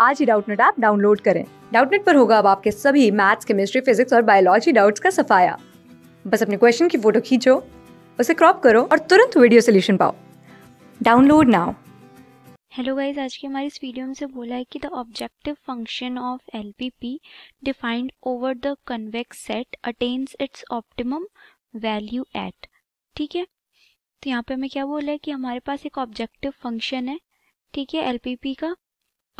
आज ही Doubtnut app download करें डाउटनेट पर होगा अब आपके सभी मैथ्स केमिस्ट्री फिजिक्स और बायोलॉजी डाउट्स का सफाया बस अपने क्वेश्चन की फोटो खींचो उसे क्रॉप करो और तुरंत वीडियो सोल्यूशन पाओ डाउनलोड नाउ हेलो गाइज आज की हमारी इस वीडियो में से बोला है कि the objective function of L P P defined over the convex set attains its optimum value at ठीक है तो यहाँ पे हमें क्या बोला है कि हमारे पास एक ऑब्जेक्टिव फंक्शन है ठीक है एल पी पी का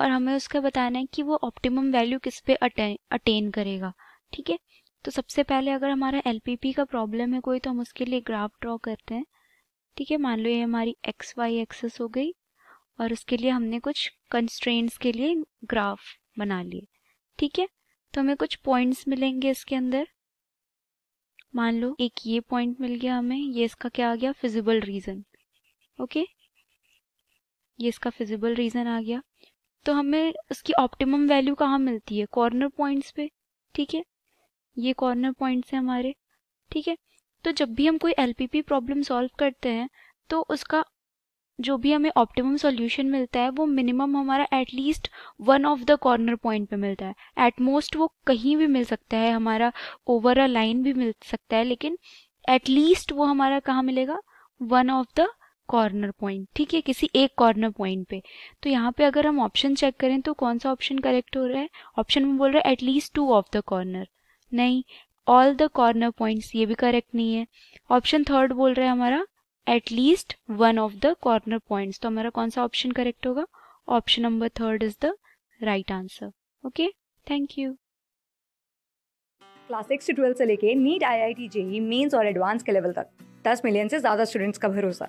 और हमें उसका बताना है कि वो ऑप्टिमम वैल्यू किस पे अटेन करेगा ठीक है तो सबसे पहले अगर हमारा एल का प्रॉब्लम है कोई तो हम उसके लिए ग्राफ ड्रॉ करते हैं ठीक है मान लो ये हमारी एक्स वाई एक्सेस हो गई और उसके लिए हमने कुछ कंस्ट्रेंट्स के लिए ग्राफ बना लिए ठीक है तो हमें कुछ पॉइंट्स मिलेंगे इसके अंदर मान लो एक ये पॉइंट मिल गया हमें ये इसका क्या आ गया फिजिबल रीज़न ओके ये इसका फिजिबल रीज़न आ गया तो हमें उसकी ऑप्टिमम वैल्यू कहाँ मिलती है कॉर्नर पॉइंट्स पे ठीक है ये कॉर्नर पॉइंट्स हैं हमारे ठीक है तो जब भी हम कोई एल प्रॉब्लम सॉल्व करते हैं तो उसका जो भी हमें ऑप्टिमम सॉल्यूशन मिलता है वो मिनिमम हमारा at least one of the corner point पे मिलता है एट मोस्ट वो कहीं भी मिल सकता है हमारा ओवर अ लाइन भी मिल सकता है लेकिन एटलीस्ट वो हमारा कहाँ मिलेगा one of the corner point ठीक है किसी एक कॉर्नर पॉइंट पे तो यहाँ पे अगर हम ऑप्शन चेक करें तो कौन सा ऑप्शन करेक्ट हो रहा है ऑप्शन में बोल रहा है at least two of the corner नहीं ऑल द कॉर्नर पॉइंट्स ये भी करेक्ट नहीं है ऑप्शन थर्ड बोल रहा है हमारा at least one of the corner points तो हमारा कौन सा ऑप्शन करेक्ट होगा option number third is the right answer okay thank you class six से ट्वेल्थ से लेके NEET I I T JEE mains और एडवांस के लेवल तक दस मिलियन से ज़्यादा स्टूडेंट्स का भरोसा